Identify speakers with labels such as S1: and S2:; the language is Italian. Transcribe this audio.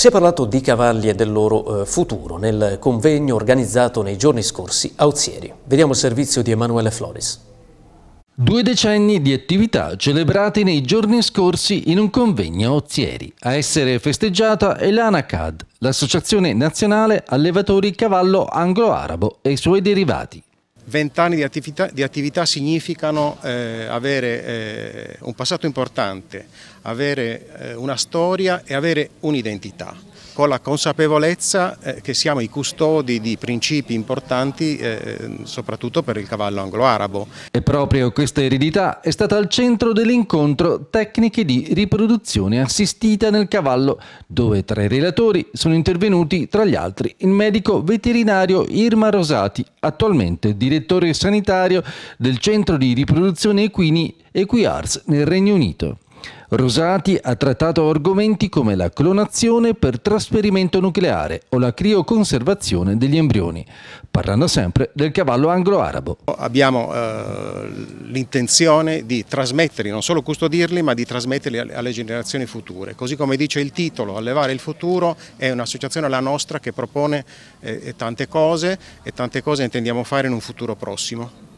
S1: Si è parlato di cavalli e del loro eh, futuro nel convegno organizzato nei giorni scorsi a Ozieri. Vediamo il servizio di Emanuele Flores. Due decenni di
S2: attività celebrati nei giorni scorsi in un convegno a Ozieri. A essere festeggiata è l'ANACAD, l'Associazione Nazionale Allevatori Cavallo Anglo-Arabo e i suoi derivati
S3: vent'anni di di attività significano eh, avere eh, un passato importante, avere eh, una storia e avere un'identità con la consapevolezza eh, che siamo i custodi di principi importanti eh, soprattutto per il cavallo anglo-arabo.
S2: E proprio questa eredità è stata al centro dell'incontro Tecniche di riproduzione assistita nel cavallo, dove tra i relatori sono intervenuti tra gli altri il medico veterinario Irma Rosati, attualmente direttore sanitario del centro di riproduzione equini Equiars nel Regno Unito. Rosati ha trattato argomenti come la clonazione per trasferimento nucleare o la crioconservazione degli embrioni, parlando
S3: sempre del cavallo anglo-arabo. Abbiamo eh, l'intenzione di trasmetterli, non solo custodirli, ma di trasmetterli alle generazioni future. Così come dice il titolo, Allevare il futuro è un'associazione, la nostra, che propone eh, tante cose e tante cose intendiamo fare in un futuro prossimo.